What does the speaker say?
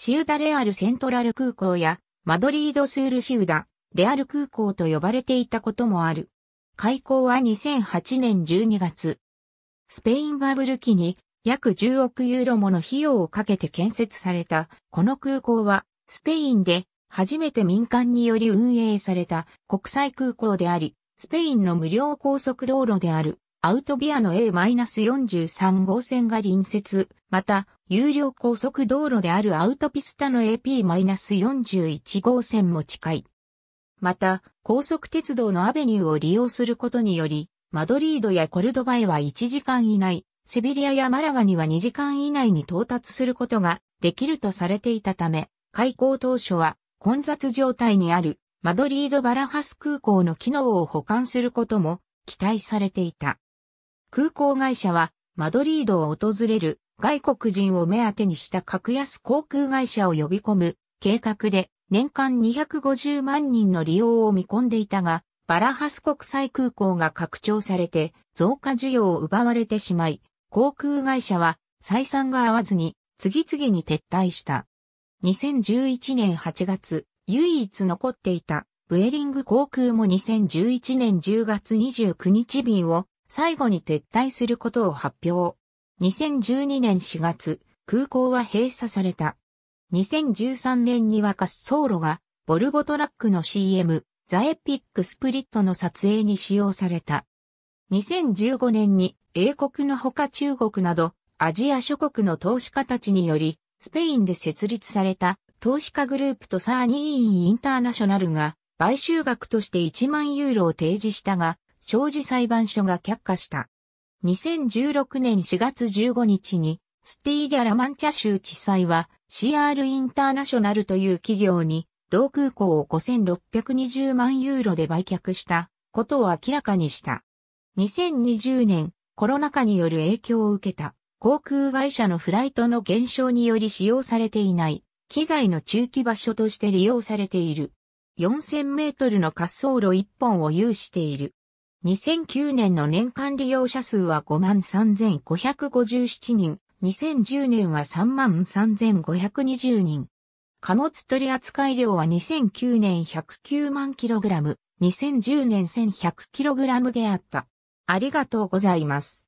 シウダレアルセントラル空港やマドリードスールシウダ、レアル空港と呼ばれていたこともある。開港は2008年12月。スペインバブル期に約10億ユーロもの費用をかけて建設された、この空港はスペインで初めて民間により運営された国際空港であり、スペインの無料高速道路である。アウトビアの A-43 号線が隣接、また、有料高速道路であるアウトピスタの AP-41 号線も近い。また、高速鉄道のアベニューを利用することにより、マドリードやコルドバへは1時間以内、セビリアやマラガには2時間以内に到達することができるとされていたため、開港当初は混雑状態にあるマドリード・バラハス空港の機能を保管することも期待されていた。空港会社はマドリードを訪れる外国人を目当てにした格安航空会社を呼び込む計画で年間250万人の利用を見込んでいたが、バラハス国際空港が拡張されて増加需要を奪われてしまい、航空会社は採算が合わずに次々に撤退した。2011年8月、唯一残っていたブエリング航空も2011年10月29日便を最後に撤退することを発表。2012年4月、空港は閉鎖された。2013年には滑走路が、ボルボトラックの CM、ザ・エピック・スプリットの撮影に使用された。2015年に、英国のほか中国など、アジア諸国の投資家たちにより、スペインで設立された投資家グループとサーニーインインターナショナルが買収額として1万ユーロを提示したが、長寿裁判所が却下した。2016年4月15日に、スティーリア・ラマンチャ州地裁は、CR インターナショナルという企業に、同空港を5620万ユーロで売却したことを明らかにした。2020年、コロナ禍による影響を受けた航空会社のフライトの減少により使用されていない機材の中期場所として利用されている。4000メートルの滑走路1本を有している。2009年の年間利用者数は53,557人、2010年は33,520人。貨物取扱量は2009年109万 kg、2010年 1100kg であった。ありがとうございます。